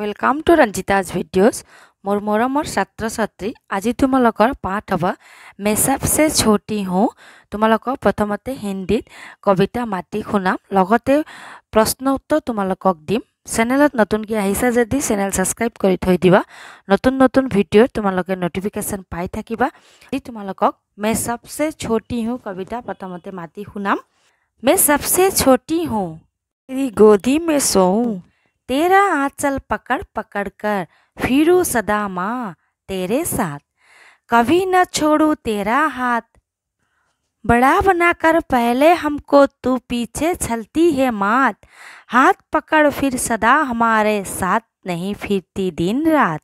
welcome to ৰঞ্জিতাজ videos মোৰ মৰমৰ ছাত্ৰ ছাত্ৰী আজি তোমালোকৰ পাঠ হ'ব মেচাপছে ছোটি হওঁ তোমালোকক প্ৰথমতে হিন্দীত কবিতা মাতি শুনাম লগতে প্ৰশ্ন উত্তৰ তোমালোকক দিম চেনেলত নতুনকৈ আহিছা যদি চেনেল ছাবস্ক্ৰাইব কৰি থৈ দিবা নতুন নতুন ভিডিঅ'ৰ তোমালোকে ন'টিফিকেশ্যন পাই থাকিবা আজি তোমালোকক মেচাপছে ছোটি হওঁ কবিতা প্ৰথমতে মাতি শুনাম মে সবসে ছোটি হুঁ গোধি মে সৌ तेरा आंचल पकड़ पकड़ कर फिरू सदा माँ तेरे साथ कभी न छोड़ू तेरा हाथ बड़ा बनाकर पहले हमको तू पीछे छलती है मात हाथ पकड़ फिर सदा हमारे साथ नहीं फिरती दिन रात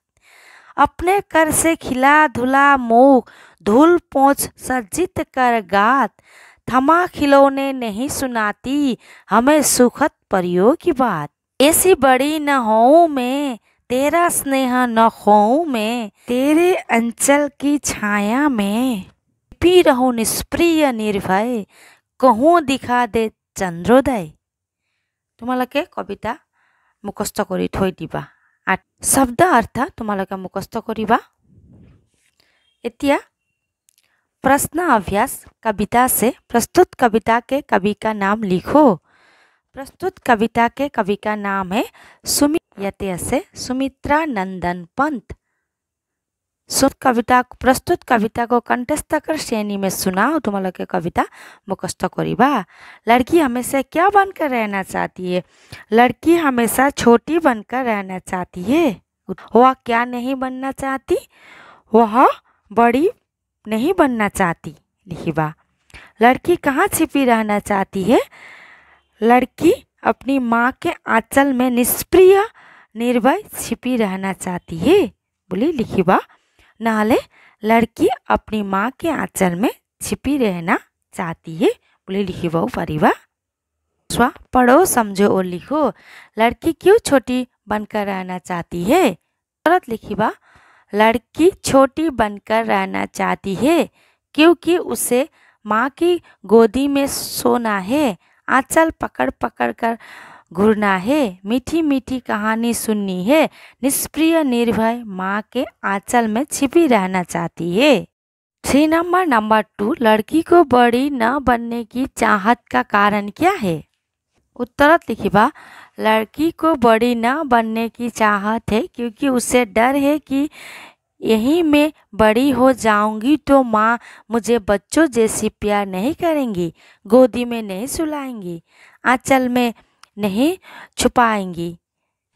अपने कर से खिला धुला मुख धूल पोछ सज्जित कर गात थमा खिलौने नहीं सुनाती हमें सुखद परियों की बात ऐसी बड़ी न होऊं मैं तेरा स्नेह न खोऊं मैं तेरे अंचल की छाया में पी रहो निष्प्रिय निर्भय कहूँ दिखा दे चंद्रोदय तुम लोग कविता मुखस्त कर शब्द अर्थ तुम लोग मुखस्त কৰিবা प्रश्न अभ्यास कविता से प्रस्तुत कविता के कवि का नाम लिखो प्रस्तुत कविता के कवि का नाम है सुमित से सुमित्रा नंदन पंत कविता प्रस्तुत कविता को कंठस्थकर श्रेणी में सुना तुम लोग कविता मुखस्त करीबा लड़की हमेशा क्या बनकर रहना चाहती है लड़की हमेशा छोटी बनकर रहना चाहती है वह क्या नहीं बनना चाहती वह बड़ी नहीं बनना चाहती बा लड़की कहाँ छिपी रहना चाहती है लड़की अपनी माँ के आंचल में निष्प्रिय निर्भय छिपी रहना चाहती है बोली बा नाले लड़की अपनी माँ के आंचल में छिपी रहना चाहती है बोले लिखीबा परिवा स्वा पढ़ो समझो और लिखो लड़की क्यों छोटी बनकर रहना चाहती है तुरंत बा लड़की छोटी बनकर रहना चाहती है क्योंकि उसे माँ की गोदी में सोना है आंचल पकड़ पकड़ कर घूरना है मीठी मीठी कहानी सुननी है निष्प्रिय निर्भय माँ के आंचल में छिपी रहना चाहती है थ्री नंबर नंबर टू लड़की को बड़ी न बनने की चाहत का कारण क्या है उत्तर लिखिबा लड़की को बड़ी न बनने की चाहत है क्योंकि उसे डर है कि यहीं मैं बड़ी हो जाऊंगी तो माँ मुझे बच्चों जैसी प्यार नहीं करेंगी गोदी में नहीं सुलाएंगी आंचल में नहीं छुपाएंगी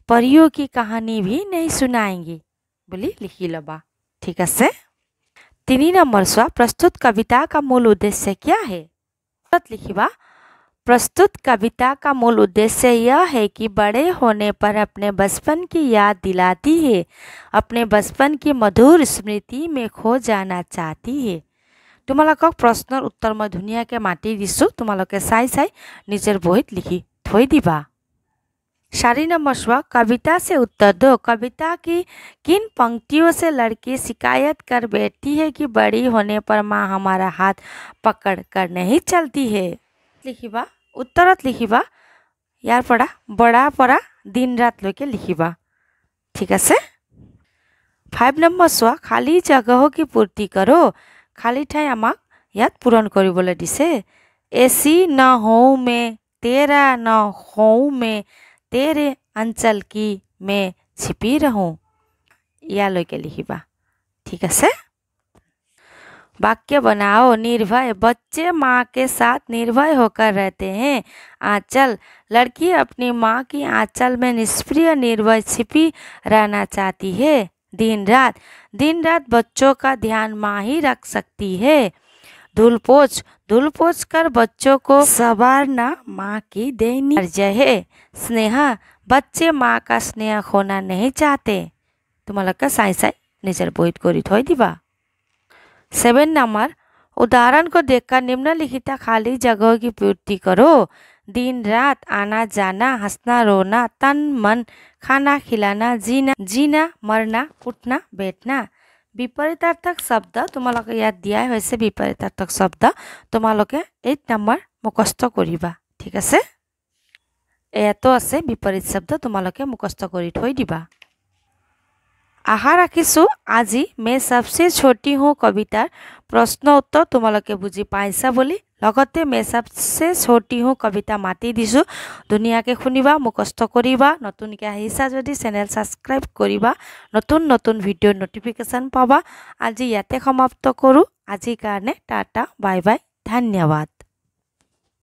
परियों की कहानी भी नहीं सुनाएंगी बोली लिखी लबा ठीक से तीन नंबर स्वा प्रस्तुत कविता का मूल उद्देश्य क्या है लिखी बा प्रस्तुत कविता का मूल उद्देश्य यह है कि बड़े होने पर अपने बचपन की याद दिलाती है अपने बचपन की मधुर स्मृति में खो जाना चाहती है प्रश्न उत्तर मैं धुनिया के माति दीसु तुम लोग চাই চাই निजर बहित लिखी थी दीबा चारि नंबर श्लोक कविता से उत्तर दो कविता की किन पंक्तियों से लड़की शिकायत कर बैठती है कि बड़ी होने पर माँ हमारा हाथ पकड़ कर नहीं चलती है লিখিবা উত্তরত লিখিবা ইয়ার পড়া বড়া পড়া দিন রাত লৈকে লিখিবা ঠিক আছে ফাইভ 넘্বারস ওয়া খালি জায়গা হ কি পূর্তি করো খালি ঠায় আমা ইয়াত পূরণ করি বলে দিছে এসি ন হোউ মে তেরা ন হোউ মে তেরে অঞ্চল কি মে छिपी रहूं ইয়া লৈকে লিখিবা ঠিক আছে वाक्य बनाओ निर्भय बच्चे माँ के साथ निर्भय होकर रहते हैं आंचल लड़की अपनी माँ की आंचल में निष्प्रिय निर्भय छिपी रहना चाहती है दिन रात दिन रात बच्चों का ध्यान माँ ही रख सकती है धूलपोछ पोछ कर बच्चों को संवारना माँ की देनी कर्ज है स्नेहा बच्चे माँ का स्नेह खोना नहीं चाहते तुम्हारा साई साई निजर बोहित को रिथोई दिबा सेवन नंबर उदाहरण को देखकर निम्नलिखित खाली जगहों की पूर्ति करो दिन रात आना जाना हंसना रोना तन मन खाना खिलाना जीना जीना मरना उठना बैठना বিপরীতার্থক শব্দ তোমালোকে ইয়াত দিয়াই হৈছে বিপরীতার্থক শব্দ তোমালোকে এইট নম্বৰ মুখস্থ কৰিবা ঠিক আছে এয়াতো আছে বিপৰীত শব্দ তোমালোকে মুখস্থ কৰি থৈ দিবা আশা ৰাখিছোঁ আজি মে চবচে ছটি হওঁ কবিতাৰ প্ৰশ্ন উত্তৰ তোমালোকে বুজি পাইছা বুলি লগতে মে চবচে ছটি হওঁ কবিতা মাতি দিছোঁ ধুনীয়াকৈ শুনিবা মুখস্থ কৰিবা নতুনকৈ আহিছা যদি চেনেল ছাবস্ক্ৰাইব কৰিবা নতুন নতুন ভিডিঅ' ন'টিফিকেশ্যন পাবা আজি ইয়াতে সমাপ্ত কৰোঁ আজিৰ কাৰণে টাটা বাই বাই ধন্যবাদ